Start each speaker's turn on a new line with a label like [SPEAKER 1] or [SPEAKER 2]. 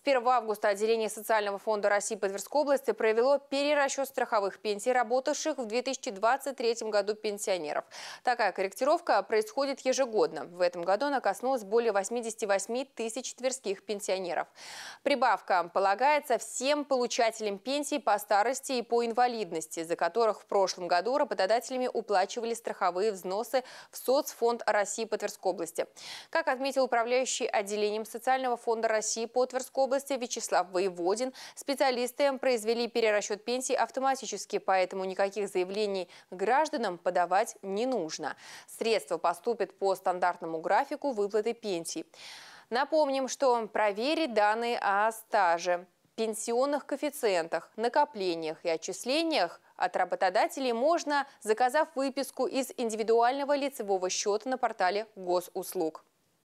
[SPEAKER 1] С 1 августа отделение Социального фонда России по Тверской области провело перерасчет страховых пенсий работавших в 2023 году пенсионеров. Такая корректировка происходит ежегодно. В этом году она коснулась более 88 тысяч тверских пенсионеров. Прибавка полагается всем получателям пенсии по старости и по инвалидности, за которых в прошлом году работодателями уплачивали страховые взносы в Соцфонд России по Тверской области. Как отметил управляющий отделением Социального фонда России по Тверской области, области Вячеслав Воеводин. Специалисты произвели перерасчет пенсий автоматически, поэтому никаких заявлений гражданам подавать не нужно. Средства поступят по стандартному графику выплаты пенсий. Напомним, что проверить данные о стаже, пенсионных коэффициентах, накоплениях и отчислениях от работодателей можно, заказав выписку из индивидуального лицевого счета на портале госуслуг.